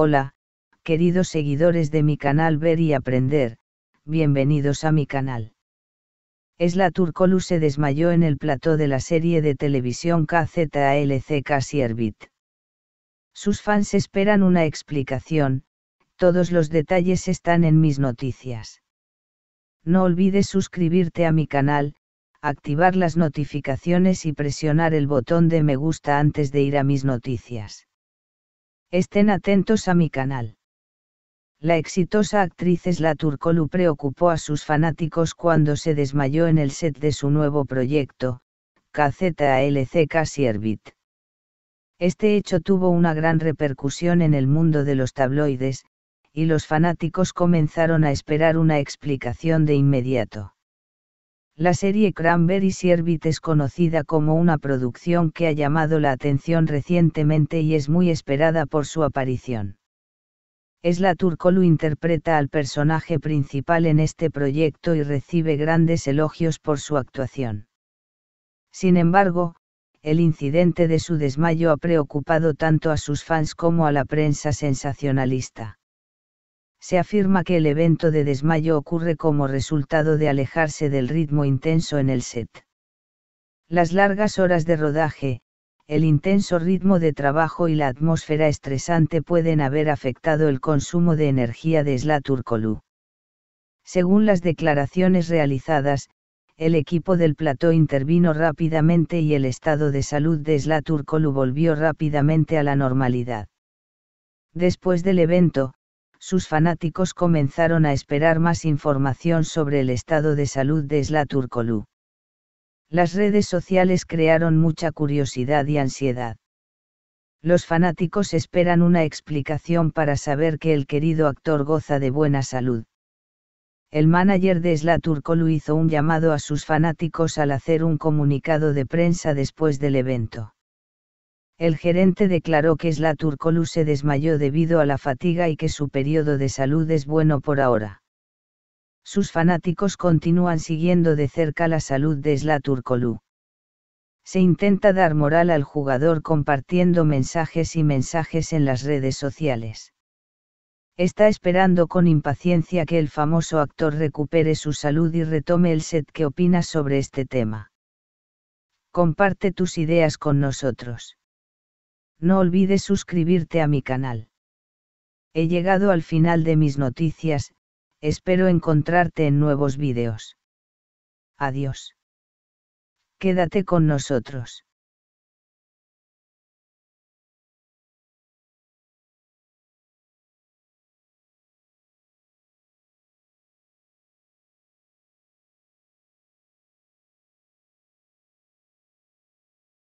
Hola, queridos seguidores de mi canal Ver y Aprender, bienvenidos a mi canal. Es la Turcolu se desmayó en el plató de la serie de televisión KZALC Siervit. Sus fans esperan una explicación, todos los detalles están en mis noticias. No olvides suscribirte a mi canal, activar las notificaciones y presionar el botón de me gusta antes de ir a mis noticias. Estén atentos a mi canal. La exitosa actriz Esla Turcolu preocupó a sus fanáticos cuando se desmayó en el set de su nuevo proyecto, KZALCK Sierbit. Este hecho tuvo una gran repercusión en el mundo de los tabloides, y los fanáticos comenzaron a esperar una explicación de inmediato. La serie Cranberry Servit es conocida como una producción que ha llamado la atención recientemente y es muy esperada por su aparición. Esla Turcolu interpreta al personaje principal en este proyecto y recibe grandes elogios por su actuación. Sin embargo, el incidente de su desmayo ha preocupado tanto a sus fans como a la prensa sensacionalista se afirma que el evento de desmayo ocurre como resultado de alejarse del ritmo intenso en el set. Las largas horas de rodaje, el intenso ritmo de trabajo y la atmósfera estresante pueden haber afectado el consumo de energía de Slaturkolu. Según las declaraciones realizadas, el equipo del plató intervino rápidamente y el estado de salud de Slaturkolu volvió rápidamente a la normalidad. Después del evento, sus fanáticos comenzaron a esperar más información sobre el estado de salud de Esla Las redes sociales crearon mucha curiosidad y ansiedad. Los fanáticos esperan una explicación para saber que el querido actor goza de buena salud. El manager de Esla hizo un llamado a sus fanáticos al hacer un comunicado de prensa después del evento el gerente declaró que Slaturkolu se desmayó debido a la fatiga y que su periodo de salud es bueno por ahora. Sus fanáticos continúan siguiendo de cerca la salud de Slaturkolu. Se intenta dar moral al jugador compartiendo mensajes y mensajes en las redes sociales. Está esperando con impaciencia que el famoso actor recupere su salud y retome el set que opinas sobre este tema. Comparte tus ideas con nosotros no olvides suscribirte a mi canal. He llegado al final de mis noticias, espero encontrarte en nuevos vídeos. Adiós. Quédate con nosotros.